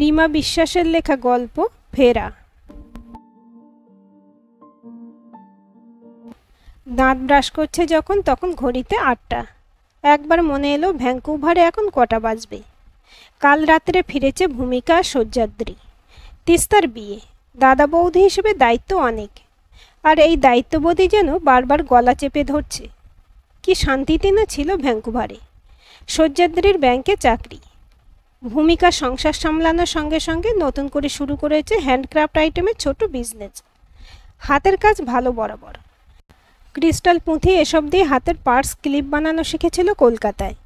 রিমা বিশ্বাসের লেখা গল্প ফেরা দাঁত ব্রাশ করছে যখন তখন ঘড়িতে আটটা একবার মনে এলো ভ্যাঙ্কুভারে এখন কটা বাজবে কাল রাত্রে ফিরেছে ভূমিকা শয্যাদ্রী তিস্তার বিয়ে দাদা বৌদি হিসেবে দায়িত্ব অনেক আর এই দায়িত্ববোধই যেন বারবার গলা চেপে ধরছে কি শান্তিতে না ছিল ভ্যাঙ্কুভারে শয্যাদ্রির ব্যাংকে চাকরি ভূমিকা সংসার সামলানোর সঙ্গে সঙ্গে নতুন করে শুরু করেছে হ্যান্ডক্রাফট আইটেমের ছোট বিজনেস হাতের কাজ ভালো বরাবর ক্রিস্টাল পুঁথি এসব দিয়ে হাতের পার্স ক্লিপ বানানো শিখেছিল কলকাতায়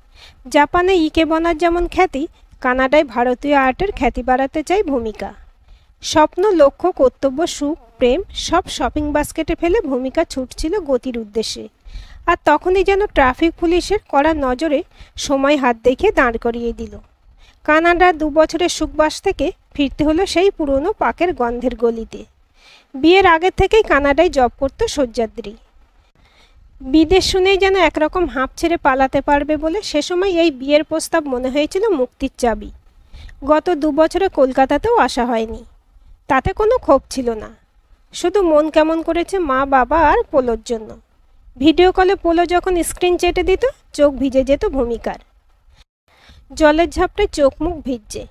জাপানে ইকে বনার যেমন খ্যাতি কানাডায় ভারতীয় আর্টের খ্যাতি বাড়াতে চায় ভূমিকা স্বপ্ন লক্ষ্য কর্তব্য সুখ প্রেম সব শপিং বাস্কেটে ফেলে ভূমিকা ছুটছিল গতির উদ্দেশ্যে আর তখনই যেন ট্রাফিক পুলিশের কড়া নজরে সময় হাত দেখে দাঁড় করিয়ে দিল কানাডার দু বছরের সুখবাস থেকে ফিরতে হলো সেই পুরনো পাকের গন্ধের গলিতে বিয়ের আগের থেকেই কানাডায় জব করত শয্যাদ্রি বিদেশ শুনেই যেন একরকম হাঁপ ছেড়ে পালাতে পারবে বলে সে সময় এই বিয়ের প্রস্তাব মনে হয়েছিল মুক্তির চাবি গত দু বছরে কলকাতাতেও আসা হয়নি তাতে কোনো ক্ষোভ ছিল না শুধু মন কেমন করেছে মা বাবা আর পোলোর জন্য ভিডিও কলে পোলো যখন স্ক্রিন চেটে দিত চোখ ভিজে যেত ভূমিকার জলের ঝাপটায় চোখ মুখ ভিজছে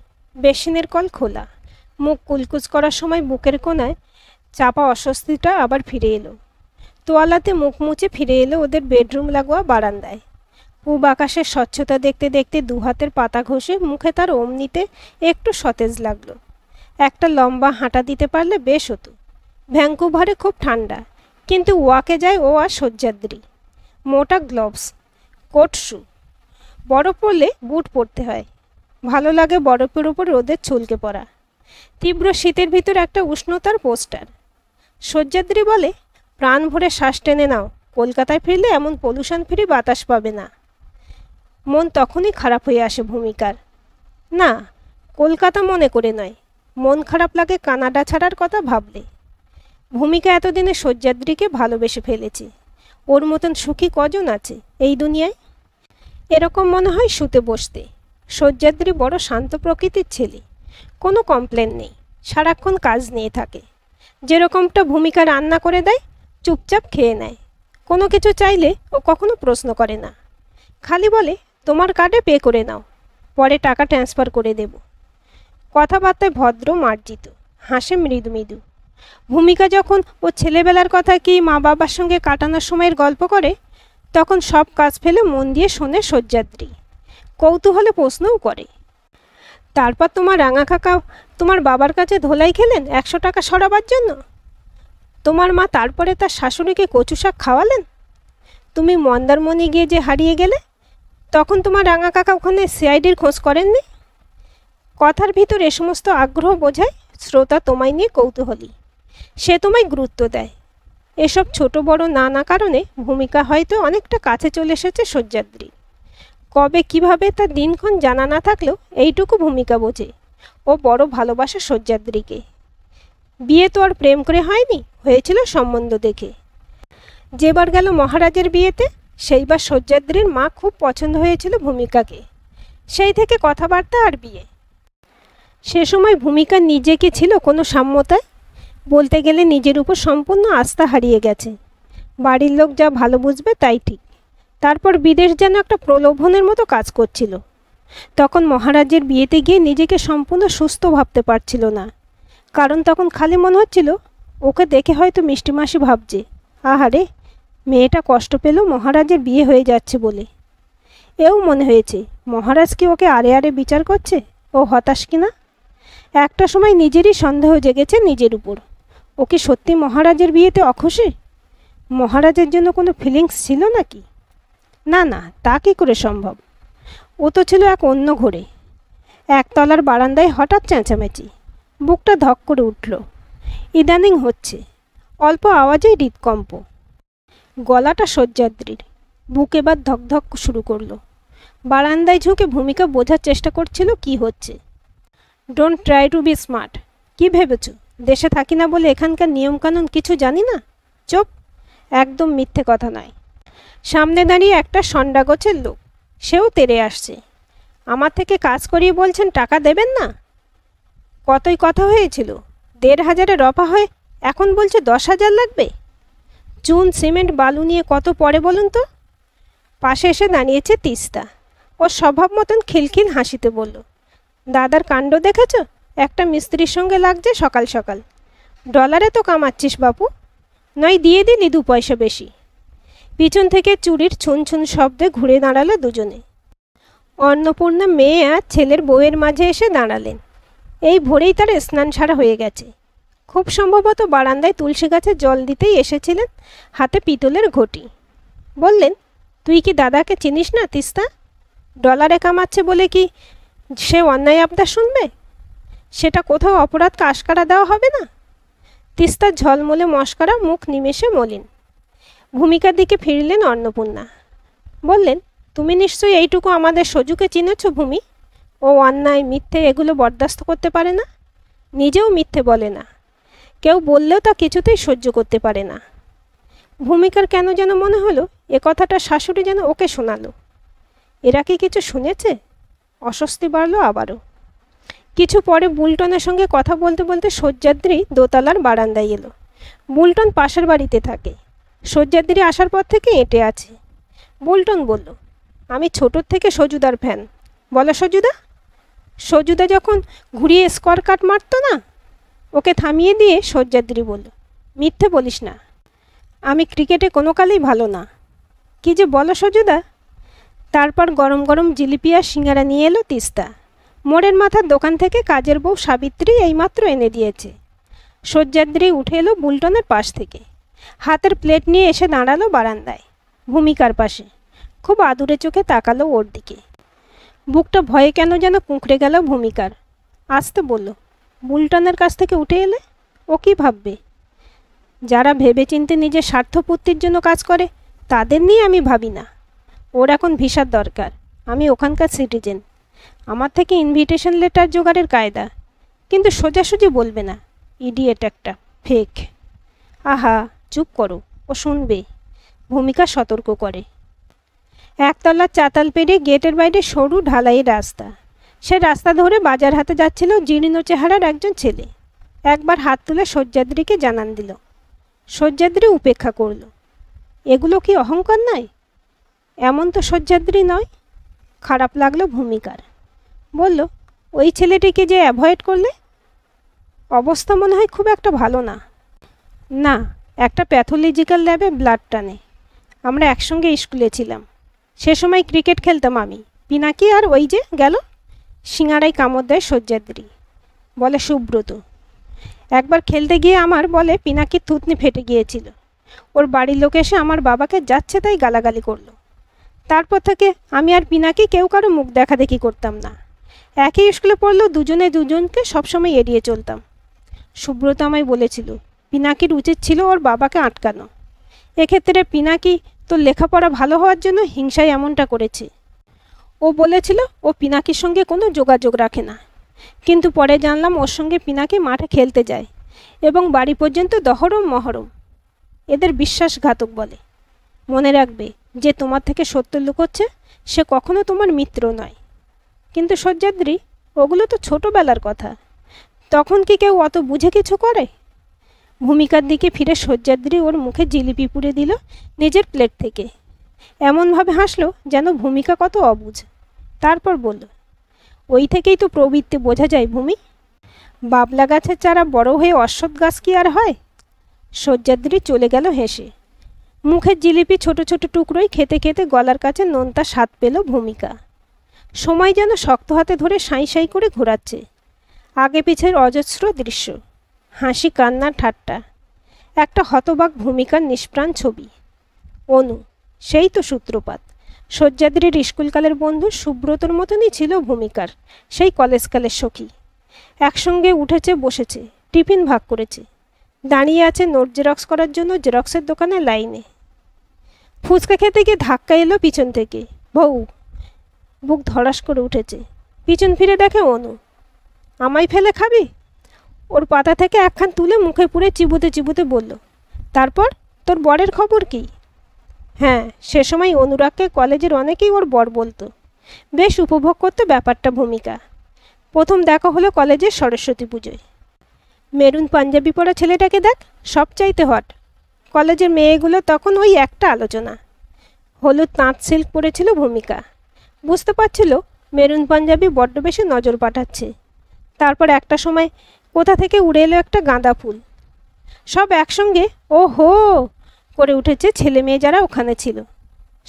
বেসিনের কল খোলা মুখ কুলকুচ করার সময় বুকের কোনায় চাপা অস্বস্তিটা আবার ফিরে এলো তোয়ালাতে মুখ মুছে ফিরে এলো ওদের বেডরুম লাগোয়া বারান্দায় পুব আকাশের স্বচ্ছতা দেখতে দেখতে দুহাতের পাতা ঘষে মুখে তার অমনিতে একটু সতেজ লাগলো একটা লম্বা হাঁটা দিতে পারলে বেশ হতো ভ্যাঙ্কুভারে খুব ঠান্ডা কিন্তু ওয়াকে যায় ও আর শয্যাদ্রি মোটা গ্লোভস কোট শু বরফ পড়লে বুট পরতে হয় ভালো লাগে বরফের ওপর রোদের চুলকে পড়া তীব্র শীতের ভিতর একটা উষ্ণতার পোস্টার সহ্যাদ্রি বলে প্রাণ ভরে শ্বাস টেনে নাও কলকাতায় ফিরলে এমন পলিউশন ফ্রি বাতাস পাবে না মন তখনই খারাপ হয়ে আসে ভূমিকার না কলকাতা মনে করে নয় মন খারাপ লাগে কানাডা ছাড়ার কথা ভাবলে ভূমিকা এতদিনে সহ্যাদ্রিকে ভালোবেসে ফেলেছে ওর মতন সুখী কজন আছে এই দুনিয়ায় এরকম মনে হয় শুতে বসতে সহ্যাদ্রি বড় শান্ত প্রকৃতির ছেলে কোনো কমপ্লেন নেই সারাক্ষণ কাজ নিয়ে থাকে যেরকমটা ভূমিকা রান্না করে দেয় চুপচাপ খেয়ে নেয় কোনো কিছু চাইলে ও কখনো প্রশ্ন করে না খালি বলে তোমার কার্ডে পে করে নাও পরে টাকা ট্রান্সফার করে দেব কথাবার্তায় ভদ্র মার্জিত হাসে মৃদু মৃদু ভূমিকা যখন ও ছেলেবেলার কথা কি মা বাবার সঙ্গে কাটানোর সময়ের গল্প করে তখন সব কাজ ফেলে মন দিয়ে শোনে সজ্জাদ্রি কৌতূহলে প্রশ্নও করে তারপর তোমার রাঙা কাকা তোমার বাবার কাছে ধোলাই খেলেন একশো টাকা সরাবার জন্য তোমার মা তারপরে তার শাশুড়িকে কচু শাক খাওয়ালেন তুমি মন্দারমণি গিয়ে যে হারিয়ে গেলে তখন তোমার রাঙা কাকা ওখানে সিআইডির খোঁজ করেননি কথার ভিতর এ সমস্ত আগ্রহ বোঝায় শ্রোতা তোমায় নিয়ে কৌতূহলী সে তোমায় গুরুত্ব দেয় এসব ছোট বড় নানা কারণে ভূমিকা হয়তো অনেকটা কাছে চলে এসেছে শয্যাদ্রী কবে কিভাবে তার দিনক্ষণ জানা না থাকলেও এইটুকু ভূমিকা বোঝে ও বড় ভালোবাসে শয্যাদ্রীকে বিয়ে তো আর প্রেম করে হয়নি হয়েছিল সম্বন্ধ দেখে যেবার গেল মহারাজের বিয়েতে সেইবার শয্যাদ্রীর মা খুব পছন্দ হয়েছিল ভূমিকাকে সেই থেকে কথাবার্তা আর বিয়ে সে সময় ভূমিকা নিজেকে ছিল কোনো সাম্যতায় বলতে গেলে নিজের উপর সম্পূর্ণ আস্থা হারিয়ে গেছে বাড়ির লোক যা ভালো বুঝবে তাই ঠিক তারপর বিদেশ যেন একটা প্রলোভনের মতো কাজ করছিল তখন মহারাজের বিয়েতে গিয়ে নিজেকে সম্পূর্ণ সুস্থ ভাবতে পারছিল না কারণ তখন খালি মনে হচ্ছিল ওকে দেখে হয়তো মিষ্টিমাসি ভাবছে আহারে মেয়েটা কষ্ট পেল মহারাজের বিয়ে হয়ে যাচ্ছে বলে এও মনে হয়েছে মহারাজ কি ওকে আরে আরে বিচার করছে ও হতাশ কিনা একটা সময় নিজেরই সন্দেহ জেগেছে নিজের উপর ও কি সত্যি মহারাজের বিয়েতে অখুশি মহারাজের জন্য কোনো ফিলিংস ছিল নাকি না না তা কী করে সম্ভব ও তো ছিল এক অন্য ঘরে একতলার বারান্দায় হঠাৎ চেঁচামেচি বুকটা ধক করে উঠল ইদানিং হচ্ছে অল্প আওয়াজেই হৃদকম্প গলাটা সজ্জাদ্রির বুক এবার ধকধক শুরু করলো বারান্দায় ঝুঁকে ভূমিকা বোঝার চেষ্টা করছিল কি হচ্ছে don't try to be smart কি ভেবেছো দেশে থাকি না বলে এখানকার নিয়মকানুন কিছু জানি না চোপ একদম মিথ্যে কথা নয় সামনে দাঁড়িয়ে একটা সন্ডা গোছের লোক সেও তেরে আসছে আমার থেকে কাজ করিয়ে বলছেন টাকা দেবেন না কতই কথা হয়েছিল দেড় হাজারে রফা হয়ে এখন বলছে দশ হাজার লাগবে চুন সিমেন্ট বালু নিয়ে কত পরে বলুন তো পাশে এসে দাঁড়িয়েছে তিস্তা ও স্বভাব মতন খিলখিল হাসিতে বলল দাদার কাণ্ড দেখেছো একটা মিস্ত্রির সঙ্গে লাগছে সকাল সকাল ডলারে তো কামাচ্ছিস বাপু নয় দিয়ে দিলি দু পয়সা বেশি পিছন থেকে চুরির ছুন ছুন শব্দে ঘুরে দাঁড়ালো দুজনে অন্নপূর্ণা মেয়ে আর ছেলের বউয়ের মাঝে এসে দাঁড়ালেন এই ভোরেই তার স্নান সারা হয়ে গেছে খুব সম্ভবত বারান্দায় তুলসী গাছে জল দিতেই এসেছিলেন হাতে পিতলের ঘটি বললেন তুই কি দাদাকে চিনিস না তিস্তা ডলারে কামাচ্ছে বলে কি সে অন্যায় আবদার শুনবে সেটা কোথাও অপরাধকে আশকারা দেওয়া হবে না তিস্তার ঝলমলে মস্করা মুখ নিমেষে মলিন ভূমিকার দিকে ফিরলেন অন্নপূর্ণা বললেন তুমি নিশ্চয়ই এইটুকু আমাদের সজুকে চিনেছ ভূমি ও অন্যায় মিথ্যে এগুলো বরদাস্ত করতে পারে না নিজেও মিথ্যে বলে না কেউ বললেও তা কিছুতেই সহ্য করতে পারে না ভূমিকার কেন যেন মনে হলো এ কথাটা শাশুড়ি যেন ওকে শোনালো এরা কি কিছু শুনেছে অস্বস্তি বাড়লো আবারও কিছু পরে বুলটনের সঙ্গে কথা বলতে বলতে সজ্জাদ্রি দোতলার বারান্দায় এলো বুলটন পাশের বাড়িতে থাকে সজ্জাদ্রি আসার পর থেকে এঁটে আছে বুলটন বলল আমি ছোটোর থেকে সজুদার ফ্যান বলো সজুদা সজুদা যখন ঘুরিয়ে স্কোয়ার কাট মারত না ওকে থামিয়ে দিয়ে সজ্জাদ্রি বলল মিথ্যে বলিস না আমি ক্রিকেটে কোনো কালেই ভালো না কি যে বলো সজুদা তারপর গরম গরম জিলিপি আর সিঙ্গারা নিয়ে এলো তিস্তা মোড়ের মাথার দোকান থেকে কাজের বউ সাবিত্রী এইমাত্র এনে দিয়েছে সজ্জাদ্রি উঠে এলো বুলটনের পাশ থেকে হাতের প্লেট নিয়ে এসে দাঁড়ালো বারান্দায় ভূমিকার পাশে খুব আদুরে চোখে তাকালো ওর দিকে বুকটা ভয়ে কেন যেন কুঁকড়ে গেল ভূমিকার আসতে বলল বুলটনের কাছ থেকে উঠে এলে ও কী ভাববে যারা ভেবেচিন্তে নিজের স্বার্থপূর্তির জন্য কাজ করে তাদের নিয়ে আমি ভাবি না ওর এখন ভিসার দরকার আমি ওখানকার সিটিজেন আমার থেকে ইনভিটেশন লেটার জোগাড়ের কায়দা কিন্তু সোজাসুজি বলবে না ইডিয়েট একটা ফেক আহা চুপ করো ও শুনবে ভূমিকা সতর্ক করে একতলার চাতাল পেরিয়ে গেটের বাইরে সরু ঢালাইয়ের রাস্তা সে রাস্তা ধরে বাজার হাতে যাচ্ছিল জীর্ণ চেহারার একজন ছেলে একবার হাত তুলে সজ্জাদ্রিকে জানান দিল সজ্জাদ্রি উপেক্ষা করল এগুলো কি অহংকার নয় এমন তো সজ্জাদ্রি নয় খারাপ লাগলো ভূমিকার বলল ওই ছেলেটিকে যে অ্যাভয়েড করলে অবস্থা মনে হয় খুব একটা ভালো না না একটা প্যাথোলজিক্যাল ল্যাবে ব্লাড টানে আমরা একসঙ্গে স্কুলে ছিলাম সে সময় ক্রিকেট খেলতাম আমি পিনাকি আর ওই যে গেল সিঙারাই কামড় দেয় শয্যাদ্রি বলে সুব্রত একবার খেলতে গিয়ে আমার বলে পিনাকির থুতনি ফেটে গিয়েছিল ওর বাড়ির লোক এসে আমার বাবাকে যাচ্ছে তাই গালাগালি করলো তারপর থেকে আমি আর পিনাকি কেউ কারো মুখ দেখাদেখি করতাম না একই স্কুলে পড়লেও দুজনে দুজনকে সবসময় এড়িয়ে চলতাম সুব্রত আমায় বলেছিল পিনাকির উচিত ছিল ওর বাবাকে আটকানো এক্ষেত্রে পিনাকি তোর লেখাপড়া ভালো হওয়ার জন্য হিংসায় এমনটা করেছে ও বলেছিল ও পিনাকির সঙ্গে কোনো যোগাযোগ রাখে না কিন্তু পরে জানলাম ওর সঙ্গে পিনাকি মাঠে খেলতে যায় এবং বাড়ি পর্যন্ত দহরম মহরম এদের বিশ্বাসঘাতক বলে মনে রাখবে যে তোমার থেকে সত্য লুকোচ্ছে সে কখনো তোমার মিত্র নয় কিন্তু সহ্যাদ্রি ওগুলো তো ছোটোবেলার কথা তখন কি কেউ অত বুঝে কিছু করে ভূমিকার দিকে ফিরে সহ্যাদ্রি ওর মুখে জিলিপি পুড়ে দিল নিজের প্লেট থেকে এমনভাবে হাসলো যেন ভূমিকা কত অবুঝ তারপর বলল ওই থেকেই তো প্রবৃত্তি বোঝা যায় ভূমি বাবলা গাছের চারা বড় হয়ে অশ্বত গাছ কি আর হয় সহ্যাদ্রি চলে গেল হেসে মুখের জিলিপি ছোট ছোট টুকরোই খেতে খেতে গলার কাছে নোনতা স্বাদ পেল ভূমিকা সময় যেন শক্ত হাতে ধরে সাঁই সাঁই করে ঘোরাচ্ছে আগে পিছের অজস্র দৃশ্য হাসি কান্না ঠাট্টা একটা হতবাক ভূমিকার নিষ্প্রাণ ছবি অনু সেই তো সূত্রপাত সজ্জাদ্রির স্কুলকালের বন্ধু সুব্রতর মতনই ছিল ভূমিকার সেই কলেজকালের সখী একসঙ্গে উঠেছে বসেছে টিফিন ভাগ করেছে দাঁড়িয়ে আছে নোট জেরক্স করার জন্য জেরক্সের দোকানে লাইনে ফুচকা খেতে গিয়ে ধাক্কা এলো পিছন থেকে বউ বুক ধরাস করে উঠেছে পিছন ফিরে দেখে অনু আমায় ফেলে খাবি ওর পাতা থেকে একখান তুলে মুখে পুড়ে চিবুতে চিবুতে বলল তারপর তোর বরের খবর কি হ্যাঁ সে সময় অনুরাগকে কলেজের অনেকেই ওর বর বলতো বেশ উপভোগ করতো ব্যাপারটা ভূমিকা প্রথম দেখা হলো কলেজের সরস্বতী পুজোয় মেরুন পাঞ্জাবি পরা ছেলেটাকে দেখ সব চাইতে হট কলেজের মেয়েগুলো তখন ওই একটা আলোচনা হলুদ তাঁত সিল্ক পরেছিল ভূমিকা বুঝতে পারছিল মেরুন পাঞ্জাবি বড্ড বেশি নজর পাঠাচ্ছে তারপর একটা সময় কোথা থেকে উড়ে এলো একটা গাঁদা ফুল সব একসঙ্গে ও হো করে উঠেছে ছেলে মেয়ে যারা ওখানে ছিল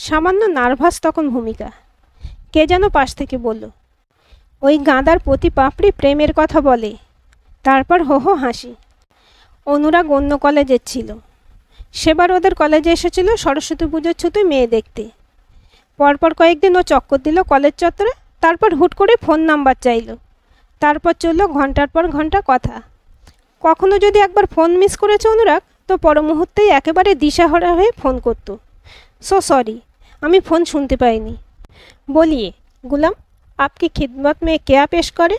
সামান্য নার্ভাস তখন ভূমিকা কে যেন পাশ থেকে বলল ওই গাঁদার প্রতি পাপড়ি প্রেমের কথা বলে তারপর হো হো হাসি অনুরাগ অন্য কলেজের ছিল সেবার ওদের কলেজে এসেছিল সরস্বতী পুজোর ছুতে মেয়ে দেখতে পরপর কয়েকদিন ও চক্কর দিল কলেজ চত্বরে তারপর হুট করে ফোন নাম্বার চাইল তারপর চলল ঘন্টার পর ঘন্টা কথা কখনো যদি একবার ফোন মিস করেছে অনুরাগ তো পর মুহূর্তেই একেবারে দিশাহরা হয়ে ফোন করত সো সরি আমি ফোন শুনতে পাইনি বলিয়ে গুলাম আপকে খিদমত মেয়ে কেয়া পেশ করে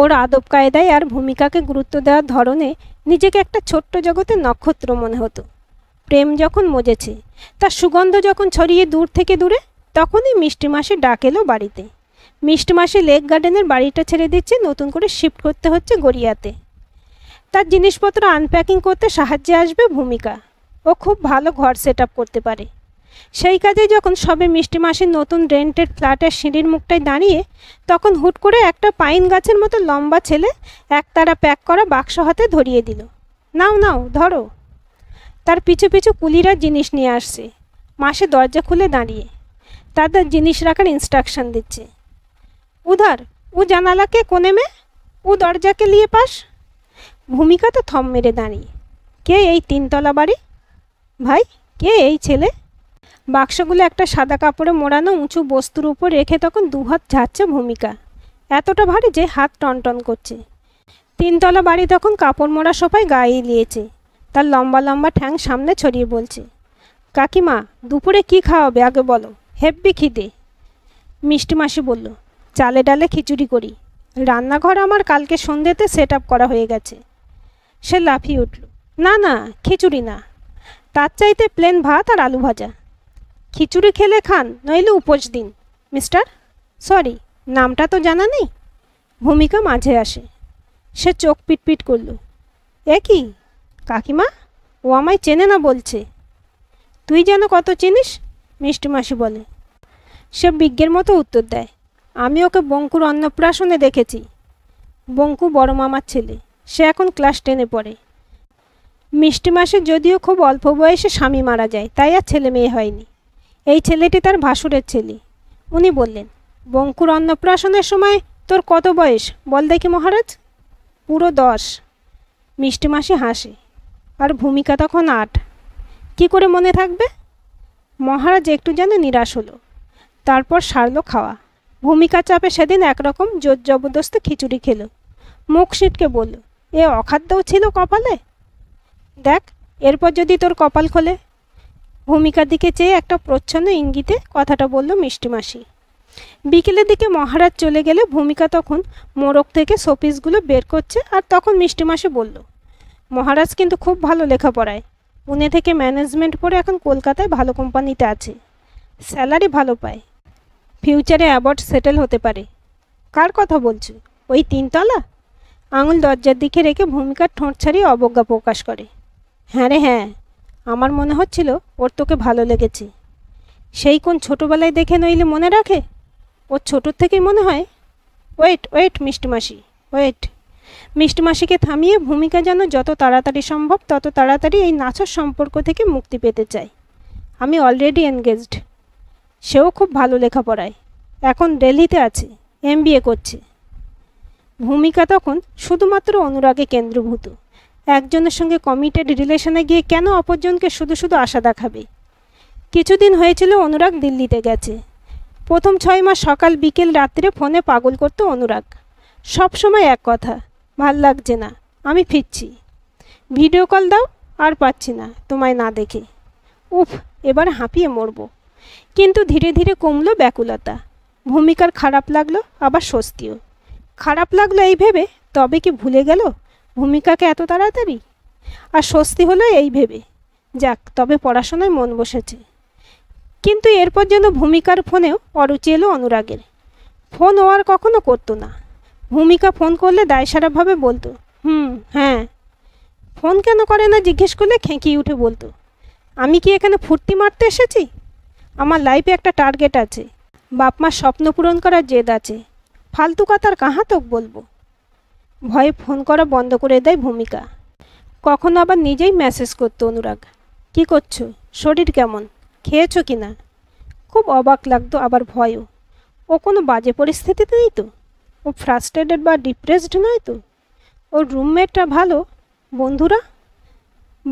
ওর আদব কায়দায় আর ভূমিকাকে গুরুত্ব দেওয়ার ধরনে নিজেকে একটা ছোট্ট জগতে নক্ষত্র মনে হতো প্রেম যখন মজেছে তার সুগন্ধ যখন ছড়িয়ে দূর থেকে দূরে তখনই মিষ্টি মাসে ডাক এলো বাড়িতে মিষ্টি মাসে লেক গার্ডেনের বাড়িটা ছেড়ে দিচ্ছে নতুন করে শিফট করতে হচ্ছে গড়িয়াতে তার জিনিসপত্র আনপ্যাকিং করতে সাহায্যে আসবে ভূমিকা ও খুব ভালো ঘর সেট করতে পারে সেই কাজে যখন সবে মিষ্টি মাসে নতুন রেন্টের ফ্ল্যাটের সিঁড়ির মুখটায় দাঁড়িয়ে তখন হুট করে একটা পাইন গাছের মতো লম্বা ছেলে একতারা প্যাক করা বাক্স হাতে ধরিয়ে দিল নাও নাও ধরো তার পিছু পিছু কুলিরা জিনিস নিয়ে আসছে মাসে দরজা খুলে দাঁড়িয়ে তাদের জিনিস রাখার ইনস্ট্রাকশন দিচ্ছে উধার ও জানালাকে কোণে মে ও দরজাকে নিয়ে পাস ভূমিকা তো থম মেরে দাঁড়িয়ে কে এই তিনতলা বাড়ি ভাই কে এই ছেলে বাক্সগুলো একটা সাদা কাপড়ে মোড়ানো উঁচু বস্তুর উপর রেখে তখন দুহাত ঝাড়ছে ভূমিকা এতটা ভারী যে হাত টনটন করছে তিনতলা বাড়ি তখন কাপড় মোড়া সবাই গায়ে নিয়েছে তার লম্বা লম্বা ঠ্যাং সামনে ছড়িয়ে বলছে কাকিমা দুপুরে কি খাওয়াবে আগে বলো হেব্বি খিদে মিষ্টি মাসি বলল চালে ডালে খিচুড়ি করি রান্নাঘর আমার কালকে সন্ধ্যেতে সেট আপ করা হয়ে গেছে সে লাফিয়ে উঠল না না খিচুড়ি না তার চাইতে প্লেন ভাত আর আলু ভাজা খিচুড়ি খেলে খান নইলে উপোস দিন মিস্টার সরি নামটা তো জানা নেই ভূমিকা মাঝে আসে সে চোখ পিটপিট করল একই কাকিমা ও আমায় চেনে না বলছে তুই যেন কত চিনিস মিষ্টিমাসি বলে সে বিজ্ঞের মতো উত্তর দেয় আমি ওকে বঙ্কুর অন্নপ্রাশনে দেখেছি বঙ্কু বড় মামার ছেলে সে এখন ক্লাস টেনে পড়ে মিষ্টি মাসে যদিও খুব অল্প বয়সে স্বামী মারা যায় তাই আর ছেলে মেয়ে হয়নি এই ছেলেটি তার ভাসুরের ছেলে উনি বললেন বঙ্কুর অন্নপ্রাশনের সময় তোর কত বয়স বল দেখি মহারাজ পুরো দশ মিষ্টি মাসে হাসে আর ভূমিকা তখন আট কি করে মনে থাকবে মহারাজ একটু যেন নিরাশ হলো তারপর সারলো খাওয়া ভূমিকা চাপে সেদিন একরকম জোর জবরদস্ত খিচুড়ি খেলো মুখ সিটকে বলল এ অখাদ্যও ছিল কপালে দেখ এরপর যদি তোর কপাল খোলে ভূমিকার দিকে চেয়ে একটা প্রচ্ছন্ন ইঙ্গিতে কথাটা বলল মিষ্টিমাসি বিকেলের দিকে মহারাজ চলে গেলে ভূমিকা তখন মোরগ থেকে শোপিসগুলো বের করছে আর তখন মিষ্টিমাসি বলল মহারাজ কিন্তু খুব ভালো লেখাপড়ায় পুনে থেকে ম্যানেজমেন্ট পড়ে এখন কলকাতায় ভালো কোম্পানিতে আছে স্যালারি ভালো পায় ফিউচারে অ্যাবট সেটেল হতে পারে কার কথা বলছো ওই তিনতলা আঙুল দরজার দিকে রেখে ভূমিকার ঠোঁট ছাড়িয়ে অবজ্ঞা প্রকাশ করে হ্যাঁ রে হ্যাঁ আমার মনে হচ্ছিল ওর তোকে ভালো লেগেছে সেই কোন ছোটোবেলায় দেখে নইলে মনে রাখে ওর ছোটোর থেকেই মনে হয় ওয়েট ওয়েট মিষ্টিমাসি ওয়েট মিষ্টমাসিকে থামিয়ে ভূমিকা যেন যত তাড়াতাড়ি সম্ভব তত তাড়াতাড়ি এই নাচর সম্পর্ক থেকে মুক্তি পেতে চাই আমি অলরেডি এনগেজড সেও খুব ভালো লেখাপড়ায় এখন দিল্লিতে আছে এম করছে ভূমিকা তখন শুধুমাত্র অনুরাগে কেন্দ্রভূত একজনের সঙ্গে কমিটেড রিলেশনে গিয়ে কেন অপরজনকে শুধু শুধু আশা দেখাবে কিছুদিন হয়েছিল অনুরাগ দিল্লিতে গেছে প্রথম ছয় মাস সকাল বিকেল রাত্রে ফোনে পাগল করতো অনুরাগ সবসময় এক কথা ভাল লাগছে না আমি ফিরছি ভিডিও কল দাও আর পাচ্ছি না তোমায় না দেখে উফ এবার হাঁপিয়ে মরব কিন্তু ধীরে ধীরে কমলো ব্যাকুলতা ভূমিকার খারাপ লাগলো আবার স্বস্তিও খারাপ লাগলো এই ভেবে তবে কি ভুলে গেল ভূমিকাকে এত তাড়াতাড়ি আর স্বস্তি হলো এই ভেবে যাক তবে পড়াশোনায় মন বসেছে কিন্তু এরপর যেন ভূমিকার ফোনেও অরুচি এলো অনুরাগের ফোন ও আর কখনো করতো না ভূমিকা ফোন করলে দায়সারাভাবে বলতো হুম হ্যাঁ ফোন কেন করে না জিজ্ঞেস করলে খেঁকিয়ে উঠে বলতো আমি কি এখানে ফুর্তি মারতে এসেছি আমার লাইফে একটা টার্গেট আছে বাপ মার স্বপ্ন পূরণ করার জেদ আছে ফালতু কথার কাহাতক বলবো ভয়ে ফোন করা বন্ধ করে দেয় ভূমিকা কখনো আবার নিজেই মেসেজ করতো অনুরাগ কি করছো শরীর কেমন খেয়েছো কি না খুব অবাক লাগতো আবার ভয়ও ও কোনো বাজে পরিস্থিতিতে নেই তো ও ফ্রাস্ট্রেটেড বা ডিপ্রেসড নয় তো ওর রুমমেটটা ভালো বন্ধুরা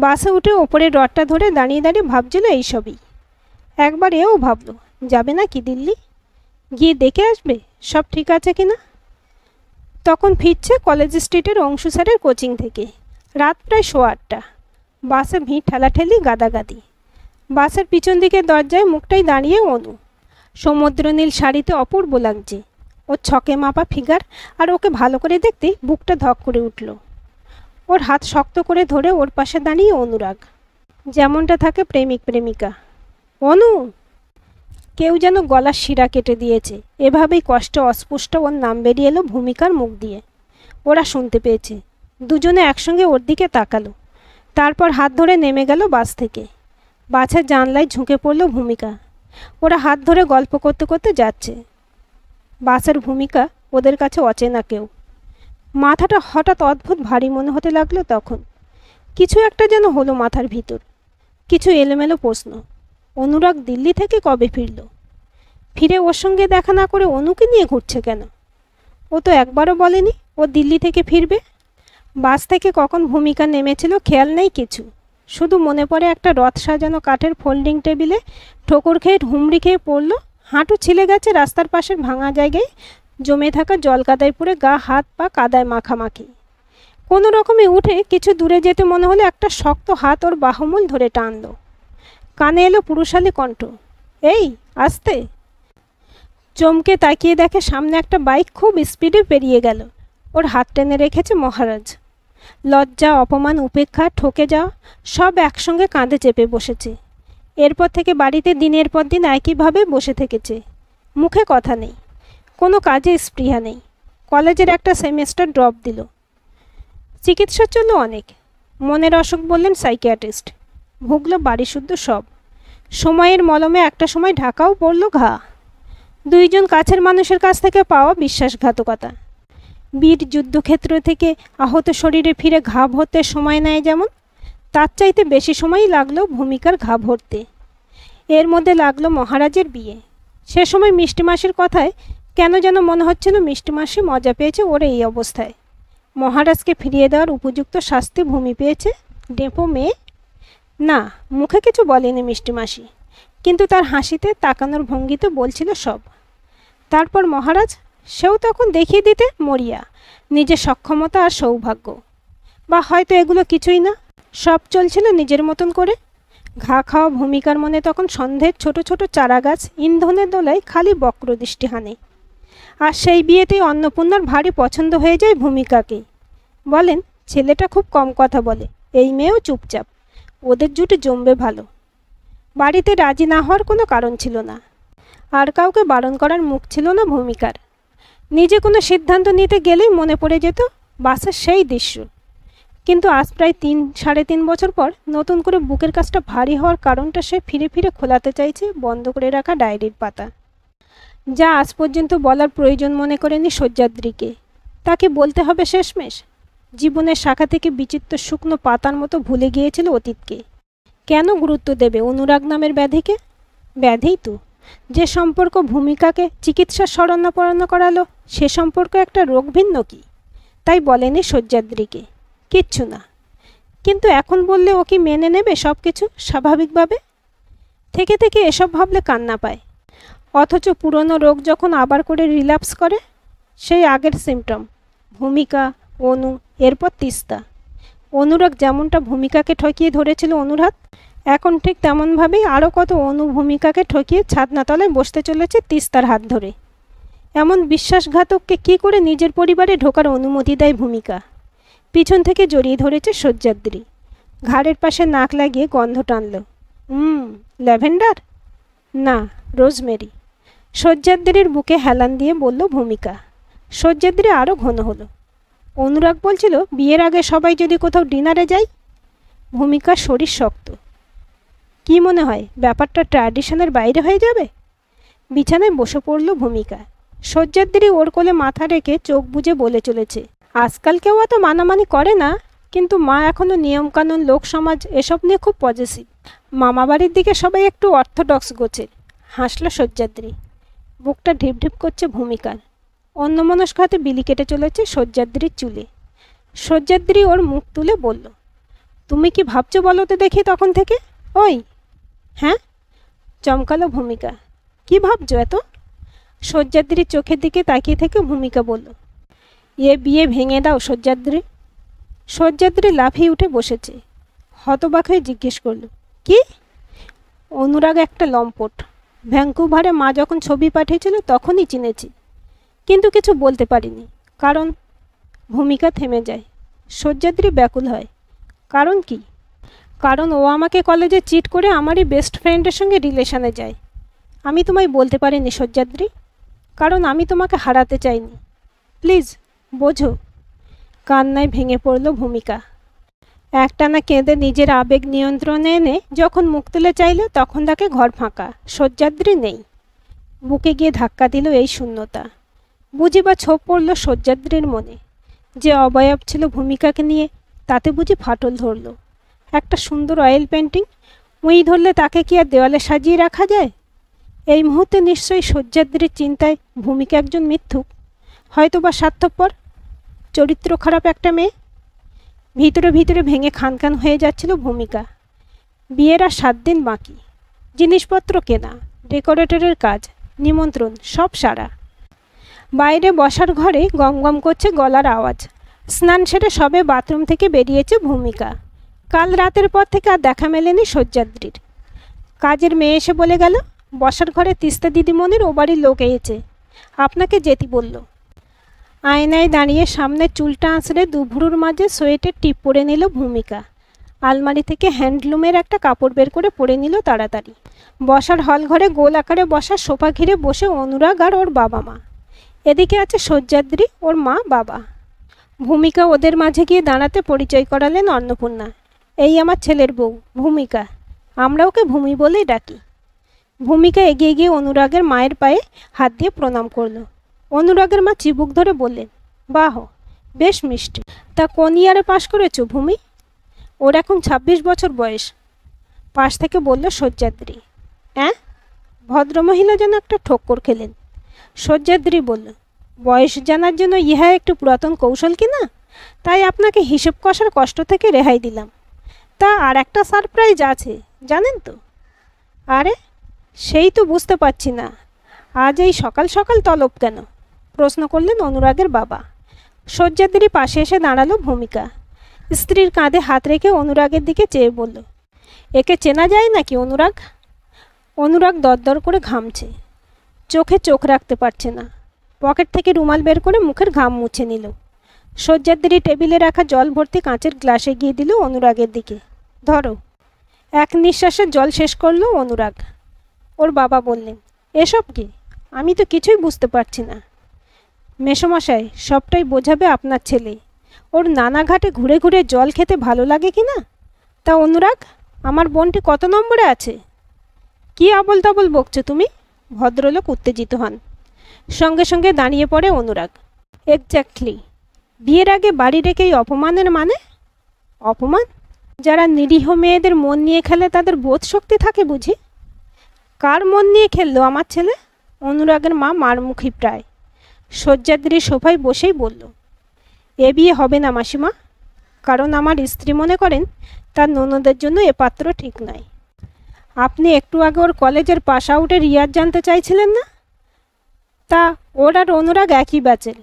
বাসে উঠে ওপরের রডটা ধরে দাঁড়িয়ে দাঁড়িয়ে ভাবছিল এইসবই একবার এও ভাবলো যাবে না কি দিল্লি গিয়ে দেখে আসবে সব ঠিক আছে কি না তখন ফিরছে কলেজ স্ট্রিটের অংশু স্যারের কোচিং থেকে রাত প্রায় শো আটটা বাসে ভিড় ঠেলাঠেলি গাদাগাদি বাসের পিছন দিকে দরজায় মুখটাই দাঁড়িয়ে অনু সমুদ্রনীল শাড়িতে অপূর্ব লাগছে ওর ছকে মাপা ফিগার আর ওকে ভালো করে দেখতেই বুকটা ধক করে উঠল ওর হাত শক্ত করে ধরে ওর পাশে দাঁড়িয়ে অনুরাগ যেমনটা থাকে প্রেমিক প্রেমিকা অনু কেউ যেন গলার শিরা কেটে দিয়েছে এভাবেই কষ্ট অস্পষ্ট ওর নাম বেরিয়ে এলো ভূমিকার মুখ দিয়ে ওরা শুনতে পেয়েছে দুজনে একসঙ্গে ওর দিকে তাকালো তারপর হাত ধরে নেমে গেল বাস থেকে বাসের জানলায় ঝুঁকে পড়ল ভূমিকা ওরা হাত ধরে গল্প করতে করতে যাচ্ছে বাসের ভূমিকা ওদের কাছে অচেনা কেউ মাথাটা হঠাৎ অদ্ভুত ভারী মনে হতে লাগলো তখন কিছু একটা যেন হলো মাথার ভিতর কিছু এলোমেলো প্রশ্ন অনুরাগ দিল্লি থেকে কবে ফিরল ফিরে ওর সঙ্গে দেখা না করে অনুকে নিয়ে ঘুরছে কেন ও তো একবারও বলেনি ও দিল্লি থেকে ফিরবে বাস থেকে কখন ভূমিকা নেমেছিল খেয়াল নেই কিছু শুধু মনে পড়ে একটা রথ সাজানো কাঠের ফোল্ডিং টেবিলে ঠোকর খেয়ে হুমড়ি খেয়ে পড়লো হাঁটু ছিলে গেছে রাস্তার পাশের ভাঙা জায়গায় জমে থাকা জল কাদায় পুরে গা হাত পা কাদায় মাখামাখি কোনো রকমে উঠে কিছু দূরে যেতে মনে হলে একটা শক্ত হাত ওর বাহুমূল ধরে টানল কানে এলো পুরুষালী কণ্ঠ এই আসতে চমকে তাকিয়ে দেখে সামনে একটা বাইক খুব স্পিডে পেরিয়ে গেল ওর হাত টেনে রেখেছে মহারাজ লজ্জা অপমান উপেক্ষা ঠকে যাওয়া সব একসঙ্গে কাঁধে চেপে বসেছে এরপর থেকে বাড়িতে দিনের পর দিন একইভাবে বসে থেকেছে মুখে কথা নেই কোনো কাজে স্পৃহা নেই কলেজের একটা সেমিস্টার ড্রপ দিল চিকিৎসার জন্য অনেক মনের অসুখ বললেন সাইকিয়াট্রিস্ট ভুগল বাড়িশুদ্ধ সব সময়ের মলমে একটা সময় ঢাকাও পড়ল ঘা দুইজন কাছের মানুষের কাছ থেকে পাওয়া বিশ্বাসঘাতকতা বীর যুদ্ধক্ষেত্র থেকে আহত শরীরে ফিরে ঘা ভরতে সময় নেয় যেমন তার চাইতে বেশি সময়ই লাগলো ভূমিকার ঘা ভরতে এর মধ্যে লাগলো মহারাজের বিয়ে সে সময় মিষ্টি মাসির কথায় কেন যেন মনে হচ্ছিল মিষ্টি মাসি মজা পেয়েছে ওর এই অবস্থায় মহারাজকে ফিরিয়ে দেওয়ার উপযুক্ত শাস্তি ভূমি পেয়েছে ডেপো মেয়ে না মুখে কিছু বলেনি মিষ্টি মাসি কিন্তু তার হাসিতে তাকানোর ভঙ্গিতে বলছিল সব তারপর মহারাজ সেও তখন দেখিয়ে দিতে মরিয়া নিজের সক্ষমতা আর সৌভাগ্য বা হয়তো এগুলো কিছুই না সব চলছিল নিজের মতন করে ঘা খাওয়া ভূমিকার মনে তখন সন্ধ্যের ছোট ছোট চারাগাছ ইন্ধনের দোলায় খালি বক্র দৃষ্টি হানে আর সেই বিয়েতেই অন্নপূর্ণার ভারী পছন্দ হয়ে যায় ভূমিকাকে বলেন ছেলেটা খুব কম কথা বলে এই মেয়েও চুপচাপ ওদের জুটে জমবে ভালো বাড়িতে রাজি না হওয়ার কোনো কারণ ছিল না আর কাউকে বারণ করার মুখ ছিল না ভূমিকার নিজে কোনো সিদ্ধান্ত নিতে গেলেই মনে পড়ে যেত বাসের সেই দৃশ্য কিন্তু আজ প্রায় তিন সাড়ে তিন বছর পর নতুন করে বুকের কাজটা ভারী হওয়ার কারণটা সে ফিরে ফিরে খোলাতে চাইছে বন্ধ করে রাখা ডায়েরির পাতা যা আজ পর্যন্ত বলার প্রয়োজন মনে করেনি শয্যাদ্রিকে তাকে বলতে হবে শেষমেশ জীবনের শাখা থেকে বিচিত্র শুকনো পাতার মতো ভুলে গিয়েছিল অতীতকে কেন গুরুত্ব দেবে অনুরাগ নামের ব্যাধিকে ব্যাধেই তো যে সম্পর্ক ভূমিকাকে চিকিৎসা শরণাপন্ন করালো সে সম্পর্ক একটা রোগ ভিন্ন কি তাই বলেনি শয্যাদ্রিকে কিচ্ছু না কিন্তু এখন বললে ও কি মেনে নেবে সব কিছু স্বাভাবিকভাবে থেকে থেকে এসব ভাবলে কান্না পায় অথচ পুরনো রোগ যখন আবার করে রিল্যাপস করে সেই আগের সিমটম ভূমিকা অনু এরপর তিস্তা অনুরাগ যেমনটা ভূমিকাকে ঠকিয়ে ধরেছিল অনুরাগ এখন ঠিক তেমনভাবেই আরও কত অনু ভূমিকাকে ঠকিয়ে ছাদনাতলায় বসতে চলেছে তিস্তার হাত ধরে এমন বিশ্বাসঘাতককে কি করে নিজের পরিবারে ঢোকার অনুমতি দেয় ভূমিকা পিছন থেকে জড়িয়ে ধরেছে সহ্যাদ্রি ঘাড়ের পাশে নাক লাগিয়ে গন্ধ টানল হুম ল্যাভেন্ডার না রোজমেরি সহ্যাদ্রির বুকে হেলান দিয়ে বলল ভূমিকা সহ্যাদ্রি আরও ঘন হলো অনুরাগ বলছিল বিয়ের আগে সবাই যদি কোথাও ডিনারে যাই ভূমিকা শরীর শক্ত কি মনে হয় ব্যাপারটা ট্র্যাডিশনের বাইরে হয়ে যাবে বিছানায় বসে পড়ল ভূমিকা সহ্যাদ্রি ওর কোলে মাথা রেখে চোখ বুঝে বলে চলেছে আজকাল কেউ অত মানামানি করে না কিন্তু মা এখনও নিয়মকানুন লোক সমাজ এসব নিয়ে খুব পজিটিভ মামাবাড়ির দিকে সবাই একটু অর্থোডক্স গোছের হাসলো সজ্জাদ্রি বুকটা ঢিপঢিপ করছে ভূমিকার অন্যমনস্ক হাতে বিলি কেটে চলেছে সজ্জাদ্রির চুলে সজ্জাদ্রি ওর মুখ তুলে বলল তুমি কি ভাবছো বলো তো দেখি তখন থেকে ওই হ্যাঁ চমকালো ভূমিকা কি ভাবছো এত সজ্জাদ্রির চোখের দিকে তাকিয়ে থেকে ভূমিকা বলল এ ইয়ে বিয়ে ভেঙে দাও সজ্জাদ্রি সজ্জাদ্রি লাফিয়ে উঠে বসেছে হতবাক হয়ে জিজ্ঞেস করল কি অনুরাগ একটা লম্পট ভ্যাঙ্কুভারে মা যখন ছবি পাঠিয়েছিল তখনই চিনেছি কিন্তু কিছু বলতে পারিনি কারণ ভূমিকা থেমে যায় সজ্জাদ্রি ব্যাকুল হয় কারণ কি কারণ ও আমাকে কলেজে চিট করে আমারই বেস্ট ফ্রেন্ডের সঙ্গে রিলেশনে যায় আমি তোমায় বলতে পারিনি সজ্জাদ্রি কারণ আমি তোমাকে হারাতে চাইনি প্লিজ বোঝো কান্নায় ভেঙে পড়ল ভূমিকা একটানা কেঁদে নিজের আবেগ নিয়ন্ত্রণে এনে যখন মুখ তুলে চাইল তখন তাকে ঘর ফাঁকা শয্যাদ্রি নেই বুকে গিয়ে ধাক্কা দিল এই শূন্যতা বুঝি বা ছোপ পড়ল শয্যাদ্রির মনে যে অবয়ব ছিল ভূমিকাকে নিয়ে তাতে বুঝি ফাটল ধরল একটা সুন্দর অয়েল পেন্টিং উঁই ধরলে তাকে কি আর দেওয়ালে সাজিয়ে রাখা যায় এই মুহূর্তে নিশ্চয়ই শয্যাদ্রির চিন্তায় ভূমিকা একজন মিথ্যুক হয়তো বা স্বার্থপর চরিত্র খারাপ একটা মেয়ে ভিতরে ভিতরে ভেঙে খানখান হয়ে যাচ্ছিল ভূমিকা বিয়ের আর সাত দিন বাকি জিনিসপত্র কেনা ডেকোরেটরের কাজ নিমন্ত্রণ সব সারা বাইরে বসার ঘরে গমগম করছে গলার আওয়াজ স্নান সেরে সবে বাথরুম থেকে বেরিয়েছে ভূমিকা কাল রাতের পর থেকে আর দেখা মেলেনি শয্যাদ্রির কাজের মেয়ে এসে বলে গেল বসার ঘরে তিস্তা দিদিমণির ও বাড়ির লোক এসেছে আপনাকে যেতে বলল আয়নায় দাঁড়িয়ে সামনে চুলটা আঁচড়ে দুভুরুর মাঝে সোয়েটের টিপ পরে নিল ভূমিকা আলমারি থেকে হ্যান্ডলুমের একটা কাপড় বের করে পরে নিল তাড়াতাড়ি বসার হল ঘরে গোল আকারে বসা সোফা ঘিরে বসে অনুরাগ আর ওর বাবা মা এদিকে আছে সজ্জাদ্রি ওর মা বাবা ভূমিকা ওদের মাঝে গিয়ে দাঁড়াতে পরিচয় করালেন অন্নপূর্ণা এই আমার ছেলের বউ ভূমিকা আমরা ওকে ভূমি বলেই ডাকি ভূমিকা এগিয়ে গিয়ে অনুরাগের মায়ের পায়ে হাত দিয়ে প্রণাম করলো অনুরাগের মা চিবুক ধরে বললেন বাহ বেশ মিষ্টি তা কোন ইয়ারে পাশ করেছো ভূমি ওর এখন ২৬ বছর বয়স পাশ থেকে বলল সজ্জাদ্রি হ্যাঁ ভদ্রমহিলা যেন একটা ঠক্কর খেলেন সজ্জাদ্রি বলল বয়স জানার জন্য ইহা একটু পুরাতন কৌশল কিনা তাই আপনাকে হিসেব কষার কষ্ট থেকে রেহাই দিলাম তা আর একটা সারপ্রাইজ আছে জানেন তো আরে সেই তো বুঝতে পারছি না আজ এই সকাল সকাল তলব কেন প্রশ্ন করলেন অনুরাগের বাবা শয্যাদ্রির পাশে এসে দাঁড়ালো ভূমিকা স্ত্রীর কাঁধে হাত রেখে অনুরাগের দিকে চেয়ে বলল একে চেনা যায় নাকি অনুরাগ অনুরাগ দরদর করে ঘামছে চোখে চোখ রাখতে পারছে না পকেট থেকে রুমাল বের করে মুখের ঘাম মুছে নিল শয্যাদ্রি টেবিলে রাখা জল ভর্তি কাঁচের গ্লাসে গিয়ে দিল অনুরাগের দিকে ধরো এক নিঃশ্বাসে জল শেষ করলো অনুরাগ ওর বাবা বললেন এসব কি আমি তো কিছুই বুঝতে পারছি না মেসোমশাই সবটাই বোঝাবে আপনার ছেলে ওর নানা ঘাটে ঘুরে ঘুরে জল খেতে ভালো লাগে কি না তা অনুরাগ আমার বোনটি কত নম্বরে আছে কি আবল তাবল বকছো তুমি ভদ্রলোক উত্তেজিত হন সঙ্গে সঙ্গে দাঁড়িয়ে পড়ে অনুরাগ এক্স্যাক্টলি বিয়ের আগে বাড়ি রেখে এই অপমানের মানে অপমান যারা নিরীহ মেয়েদের মন নিয়ে খেলে তাদের বোধ শক্তি থাকে বুঝি কার মন নিয়ে খেললো আমার ছেলে অনুরাগের মা মারমুখী প্রায় শয্যাদ্রি সোফায় বসেই বলল এ বিয়ে হবে না মাসিমা কারণ আমার স্ত্রী মনে করেন তার ননদের জন্য এ পাত্র ঠিক নয় আপনি একটু আগে ওর কলেজের পাস আউটে রিয়াজ জানতে চাইছিলেন না তা ওর আর অনুরাগ একই ব্যাচের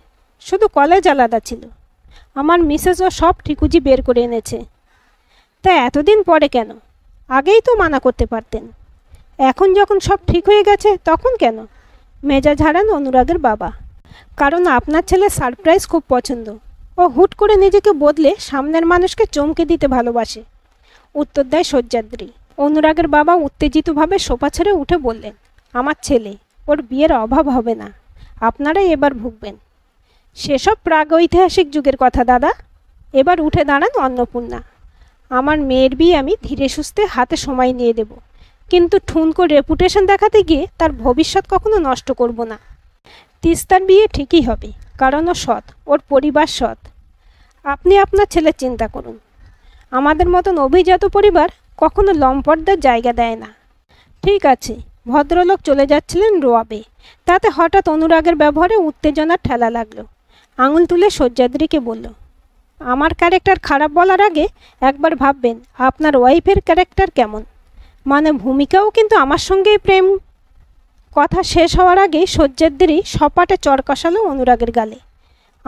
শুধু কলেজ আলাদা ছিল আমার মিসেসও সব ঠিকুজি বের করে এনেছে তা এতদিন পরে কেন আগেই তো মানা করতে পারতেন এখন যখন সব ঠিক হয়ে গেছে তখন কেন মেজাজ হারান অনুরাগের বাবা কারণ আপনার ছেলে সারপ্রাইজ খুব পছন্দ ও হুট করে নিজেকে বদলে সামনের মানুষকে চমকে দিতে ভালোবাসে উত্তর দেয় শয্যাদ্রী অনুরাগের বাবা উত্তেজিতভাবে সোফা ছেড়ে উঠে বললেন আমার ছেলে ওর বিয়ের অভাব হবে না আপনারাই এবার ভুগবেন সেসব প্রাগৈতিহাসিক যুগের কথা দাদা এবার উঠে দাঁড়ান অন্নপূর্ণা আমার মেয়ের বিয়ে আমি ধীরে সুস্থে হাতে সময় নিয়ে দেব কিন্তু ঠুনকো রেপুটেশন দেখাতে গিয়ে তার ভবিষ্যৎ কখনো নষ্ট করব না তিস্তার বিয়ে ঠিকই হবে কারণ ও সৎ ওর পরিবার সৎ আপনি আপনার ছেলের চিন্তা করুন আমাদের মতন অভিজাত পরিবার কখনো লম্পটদের জায়গা দেয় না ঠিক আছে ভদ্রলোক চলে যাচ্ছিলেন রোয়াবে তাতে হঠাৎ অনুরাগের ব্যবহারে উত্তেজনার ঠেলা লাগলো আঙুল তুলে সজ্জাদ্রিকে বলল আমার ক্যারেক্টার খারাপ বলার আগে একবার ভাববেন আপনার ওয়াইফের ক্যারেক্টার কেমন মানে ভূমিকাও কিন্তু আমার সঙ্গেই প্রেম কথা শেষ হওয়ার আগেই সহ্যেদ্দেরই সপাটে চর কষালো অনুরাগের গালে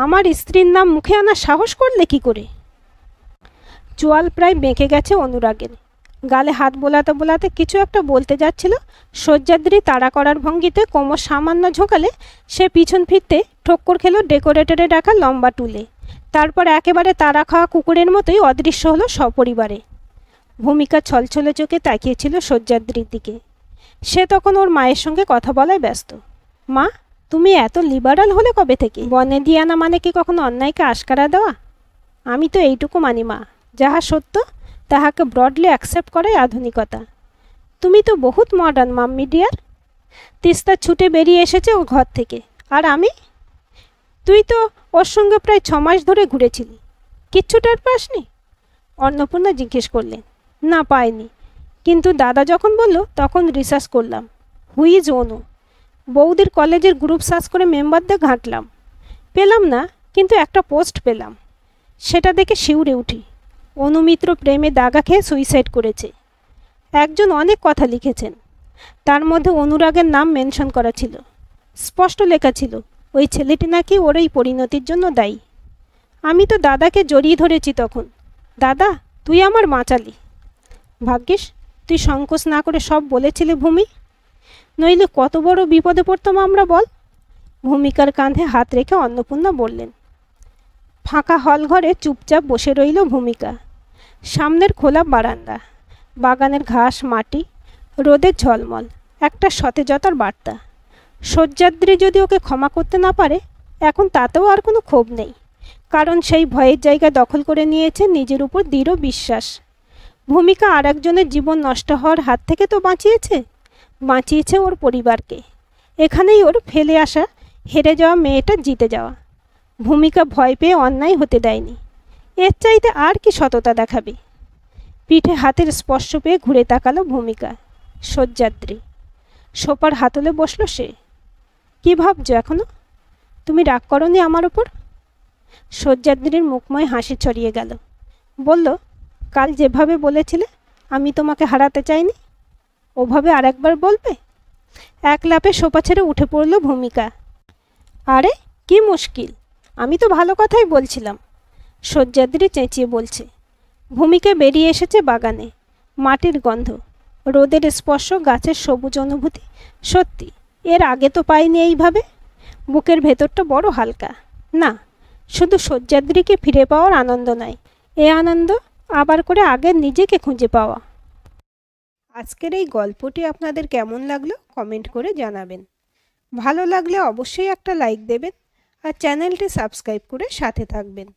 আমার স্ত্রীর নাম মুখে আনা সাহস করলে কি করে চোয়াল প্রায় বেঁকে গেছে অনুরাগের গালে হাত বোলাতে বোলাতে কিছু একটা বলতে যাচ্ছিল সহ্যাদ্রি তাড়া করার ভঙ্গিতে কোমর সামান্য ঝোঁকালে সে পিছন ফিরতে ঠোক্কর খেল ডেকোরেটরে ডাকা লম্বা টুলে তারপর একেবারে তাড়া খাওয়া কুকুরের মতোই অদৃশ্য হলো সপরিবারে ভূমিকা ছলছলে চোখে তাকিয়েছিল সহ্যাদ্রির দিকে সে তখন ওর মায়ের সঙ্গে কথা বলায় ব্যস্ত মা তুমি এত লিবারাল হলে কবে থেকে বনে দিয়ে আনা মানে কি কখনো অন্যায়কে আশকারা দেওয়া আমি তো এইটুকু মানি মা যাহা সত্য তাহাকে ব্রডলি অ্যাকসেপ্ট করাই আধুনিকতা তুমি তো বহুত মডার্ন মাম্মি ডিয়ার তিস্তা ছুটে বেরিয়ে এসেছে ও ঘর থেকে আর আমি তুই তো ওর সঙ্গে প্রায় ছ মাস ধরে ঘুরেছিলি কিচ্ছু টের পাসনি অন্নপূর্ণা জিজ্ঞেস করলেন না পাইনি কিন্তু দাদা যখন বলল তখন রিসার্চ করলাম হুই অনু বৌদির কলেজের গ্রুপ সার্চ করে মেম্বারদের ঘাঁটলাম পেলাম না কিন্তু একটা পোস্ট পেলাম সেটা দেখে শিউরে উঠি অনুমিত্র প্রেমে দাগা খেয়ে সুইসাইড করেছে একজন অনেক কথা লিখেছেন তার মধ্যে অনুরাগের নাম মেনশন করা ছিল স্পষ্ট লেখা ছিল ওই ছেলেটি নাকি ওর ওই পরিণতির জন্য দায়ী আমি তো দাদাকে জড়িয়ে ধরেছি তখন দাদা তুই আমার বাঁচালি ভাগ্যিস তুই সংকোচ না করে সব বলেছিলে ভূমি নইলে কত বড় বিপদে পড়তাম আমরা বল ভূমিকার কাঁধে হাত রেখে অন্নপূর্ণা বললেন ফাঁকা হল ঘরে চুপচাপ বসে রইল ভূমিকা সামনের খোলা বারান্দা বাগানের ঘাস মাটি রোদের ঝলমল একটা সতেজতার বার্তা শয্যাদ্রি যদি ওকে ক্ষমা করতে না পারে এখন তাতেও আর কোনো ক্ষোভ নেই কারণ সেই ভয়ের জায়গা দখল করে নিয়েছে নিজের উপর দৃঢ় বিশ্বাস ভূমিকা আর একজনের জীবন নষ্ট হওয়ার হাত থেকে তো বাঁচিয়েছে বাঁচিয়েছে ওর পরিবারকে এখানেই ওর ফেলে আসা হেরে যাওয়া মেয়েটা জিতে যাওয়া ভূমিকা ভয় পেয়ে অন্যায় হতে দেয়নি এর চাইতে আর কি সততা দেখাবে পিঠে হাতের স্পর্শ পেয়ে ঘুরে তাকালো ভূমিকা শয্যাত্রী সোপার হাতলে বসলো সে কি ভাবছো এখনো তুমি রাগ করনি আমার ওপর শয্যাদ্রীর মুখময় হাসি ছড়িয়ে গেল বলল কাল যেভাবে বলেছিলে আমি তোমাকে হারাতে চাইনি ওভাবে আরেকবার বলবে এক লাপে সোপা ছেড়ে উঠে পড়ল ভূমিকা আরে কি মুশকিল আমি তো ভালো কথাই বলছিলাম শয্যাদ্রি চেঁচিয়ে বলছে ভূমিকা বেরিয়ে এসেছে বাগানে মাটির গন্ধ রোদের স্পর্শ গাছের সবুজ অনুভূতি সত্যি এর আগে তো পাইনি এইভাবে বুকের ভেতরটা বড় হালকা না শুধু শয্যাদ্রিকে ফিরে পাওয়ার আনন্দ নয় এ আনন্দ আবার করে আগে নিজেকে খুঁজে পাওয়া আজকের এই গল্পটি আপনাদের কেমন লাগলো কমেন্ট করে জানাবেন ভালো লাগলে অবশ্যই একটা লাইক দেবেন আর চ্যানেলটি সাবস্ক্রাইব করে সাথে থাকবেন